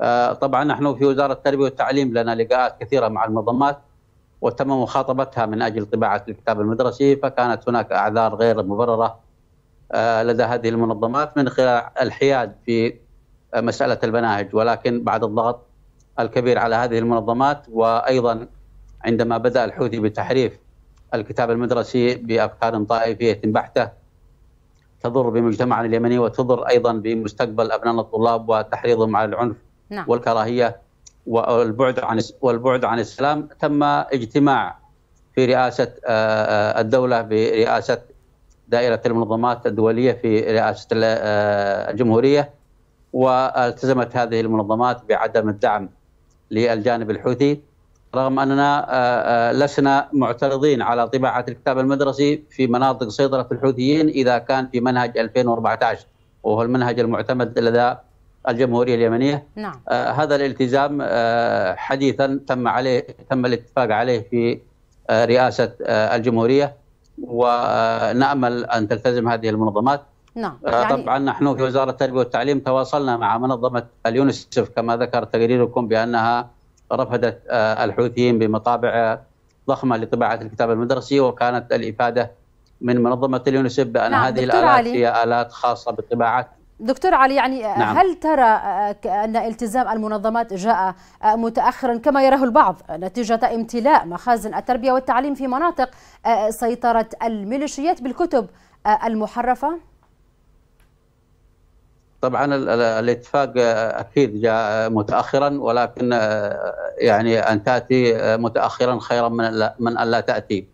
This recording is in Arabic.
آه، طبعا نحن في وزاره التربيه والتعليم لنا لقاءات كثيره مع المنظمات وتم مخاطبتها من اجل طباعه الكتاب المدرسي فكانت هناك اعذار غير مبرره آه، لدى هذه المنظمات من خلال الحياد في مساله المناهج ولكن بعد الضغط الكبير على هذه المنظمات وايضا عندما بدا الحوثي بتحريف الكتاب المدرسي بافكار طائفيه بحته تضر بمجتمعنا اليمني وتضر ايضا بمستقبل ابنائنا الطلاب وتحريضهم على العنف نعم. والكراهيه والبعد عن والبعد عن السلام تم اجتماع في رئاسه آه، آه، الدوله برئاسه دائره المنظمات الدوليه في رئاسه آه، الجمهوريه والتزمت هذه المنظمات بعدم الدعم للجانب الحوثي رغم اننا لسنا معترضين على طباعه الكتاب المدرسي في مناطق سيطره الحوثيين اذا كان في منهج 2014 وهو المنهج المعتمد لدى الجمهوريه اليمنيه نعم. آه، هذا الالتزام آه، حديثا تم عليه تم الاتفاق عليه في آه، رئاسه الجمهوريه ونامل ان تلتزم هذه المنظمات نعم يعني... طبعا نحن في وزاره التربيه والتعليم تواصلنا مع منظمه اليونسف كما ذكر تقريركم بانها رفضت الحوثيين بمطابع ضخمه لطباعه الكتاب المدرسي وكانت الافاده من منظمه اليونسف بان نعم هذه الالات علي. هي الات خاصه بالطباعه دكتور علي يعني نعم. هل ترى آه، أن التزام المنظمات جاء آه، متأخرا كما يراه البعض نتيجة امتلاء مخازن التربية والتعليم في مناطق آه، سيطرة الميليشيات بالكتب المحرفة؟ طبعا الاتفاق اكيد جاء متاخرا ولكن يعني ان تاتي متاخرا خيرا من من ان لا تاتي.